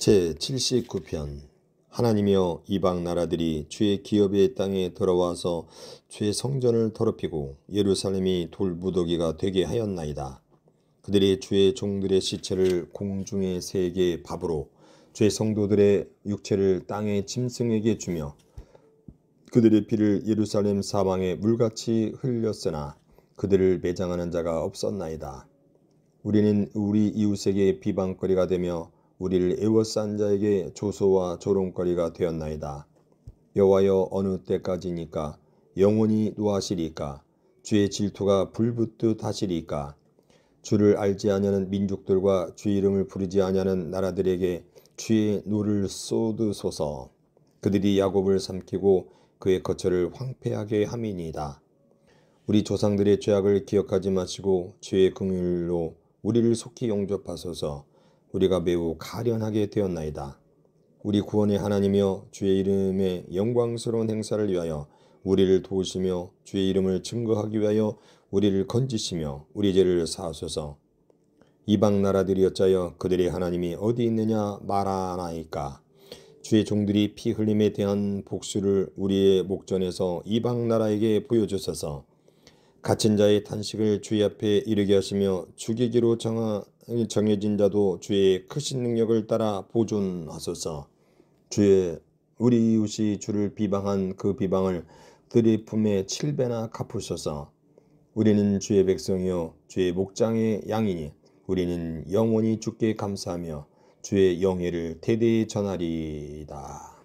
제 79편 하나님이여 이방 나라들이 주의 기업의 땅에 들어와서 주의 성전을 더럽히고 예루살렘이 돌무더기가 되게 하였나이다. 그들이 주의 종들의 시체를 공중의 새에 밥으로 주의 성도들의 육체를 땅의 짐승에게 주며 그들의 피를 예루살렘 사방에 물같이 흘렸으나 그들을 매장하는 자가 없었나이다. 우리는 우리 이웃에게 비방거리가 되며 우리를 애워싼 자에게 조소와 조롱거리가 되었나이다. 여호와여 어느 때까지니까 영원히 노하시리까 주의 질투가 불붙듯 하시리까 주를 알지 아니하는 민족들과 주의 이름을 부르지 아니하는 나라들에게 주의 노를 쏟으소서 그들이 야곱을 삼키고 그의 거처를 황폐하게 함이니이다. 우리 조상들의 죄악을 기억하지 마시고 주의 긍휼로 우리를 속히 용접하소서. 우리가 매우 가련하게 되었나이다. 우리 구원의 하나님이여 주의 이름의 영광스러운 행사를 위하여 우리를 도우시며 주의 이름을 증거하기 위하여 우리를 건지시며 우리 죄를 사하소서. 이방 나라들이 어짜여 그들의 하나님이 어디 있느냐 말하나이까. 주의 종들이 피 흘림에 대한 복수를 우리의 목전에서 이방 나라에게 보여주소서. 갇힌 자의 탄식을 주의 앞에 이르게 하시며 죽이기로 정하, 정해진 자도 주의 크신 능력을 따라 보존하소서. 주의 우리 이웃이 주를 비방한 그 비방을 들의 품에 7배나 갚으소서. 우리는 주의 백성이요 주의 목장의 양이니 우리는 영원히 주께 감사하며 주의 영예를 대대히 전하리이다.